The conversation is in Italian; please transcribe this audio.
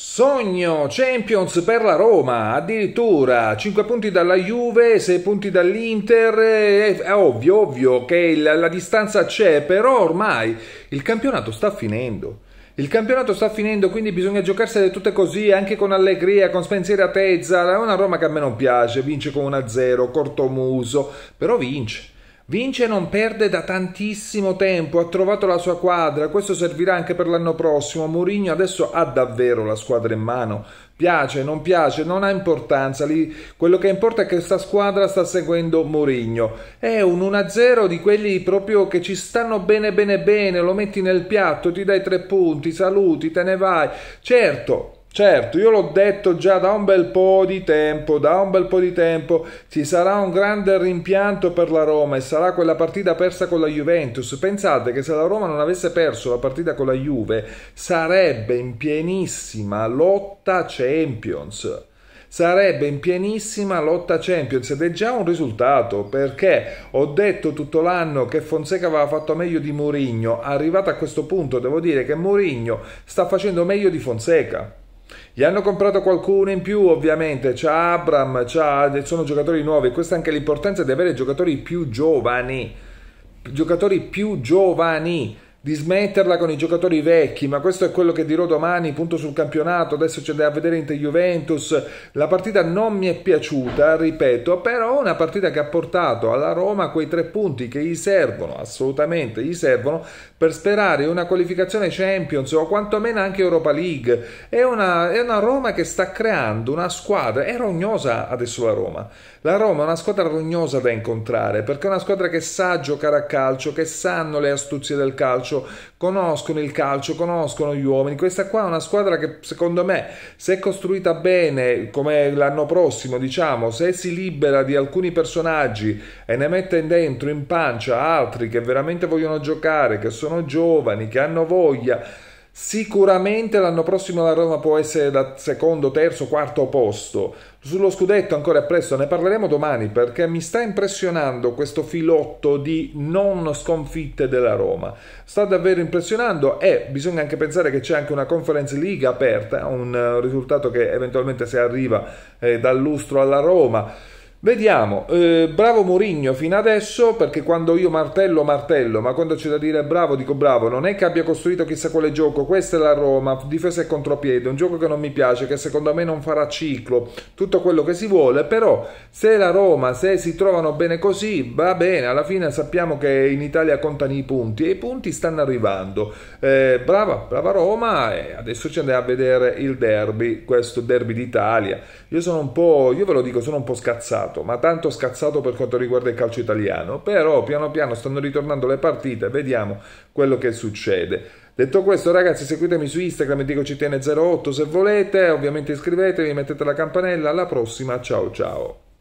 Sogno Champions per la Roma, addirittura 5 punti dalla Juve, 6 punti dall'Inter, eh, è ovvio, ovvio che la, la distanza c'è, però ormai il campionato sta finendo. Il campionato sta finendo, quindi bisogna giocarsele tutte così, anche con allegria, con spensieratezza. È una Roma che a me non piace, vince con 1-0, corto muso, però vince. Vince non perde da tantissimo tempo, ha trovato la sua quadra, questo servirà anche per l'anno prossimo. Mourinho adesso ha davvero la squadra in mano. Piace, non piace, non ha importanza. Lì, quello che importa è che questa squadra sta seguendo Mourinho. È un 1-0 di quelli proprio che ci stanno bene bene bene, lo metti nel piatto, ti dai tre punti, saluti, te ne vai. Certo, Certo, io l'ho detto già da un bel po' di tempo, da un bel po' di tempo, ci sarà un grande rimpianto per la Roma e sarà quella partita persa con la Juventus. Pensate che se la Roma non avesse perso la partita con la Juve, sarebbe in pienissima lotta Champions sarebbe in pienissima lotta Champions ed è già un risultato perché ho detto tutto l'anno che Fonseca aveva fatto meglio di Mourinho, arrivato a questo punto devo dire che Mourinho sta facendo meglio di Fonseca. Gli hanno comprato qualcuno in più, ovviamente. C'è Abram, c'ha, sono giocatori nuovi. Questa è anche l'importanza di avere giocatori più giovani. Giocatori più giovani di smetterla con i giocatori vecchi, ma questo è quello che dirò domani, punto sul campionato, adesso c'è da vedere Inter Juventus, la partita non mi è piaciuta, ripeto, però è una partita che ha portato alla Roma quei tre punti che gli servono, assolutamente gli servono, per sperare una qualificazione Champions o quantomeno anche Europa League, è una, è una Roma che sta creando una squadra, è rognosa adesso la Roma, la Roma è una squadra rognosa da incontrare, perché è una squadra che sa giocare a calcio, che sanno le astuzie del calcio, calcio, conoscono il calcio, conoscono gli uomini. Questa qua è una squadra che secondo me, se costruita bene, come l'anno prossimo, diciamo, se si libera di alcuni personaggi e ne mette dentro in pancia altri che veramente vogliono giocare, che sono giovani, che hanno voglia Sicuramente l'anno prossimo la Roma può essere da secondo, terzo, quarto posto. Sullo scudetto ancora è presto, ne parleremo domani perché mi sta impressionando questo filotto di non sconfitte della Roma. Sta davvero impressionando e bisogna anche pensare che c'è anche una Conference League aperta, un eh, risultato che eventualmente se arriva eh, dal lustro alla Roma. Vediamo, eh, bravo Mourinho fino adesso, perché quando io martello, martello, ma quando c'è da dire bravo, dico bravo, non è che abbia costruito chissà quale gioco, questa è la Roma, difesa e contropiede, un gioco che non mi piace, che secondo me non farà ciclo, tutto quello che si vuole, però se la Roma, se si trovano bene così, va bene, alla fine sappiamo che in Italia contano i punti e i punti stanno arrivando. Eh, brava, brava Roma, e adesso ci andiamo a vedere il derby, questo derby d'Italia. Io sono un po', io ve lo dico, sono un po' scazzato scazzato, ma tanto scazzato per quanto riguarda il calcio italiano, però piano piano stanno ritornando le partite, vediamo quello che succede. Detto questo ragazzi seguitemi su Instagram, dico ctn 08 se volete, ovviamente iscrivetevi, mettete la campanella, alla prossima, ciao ciao!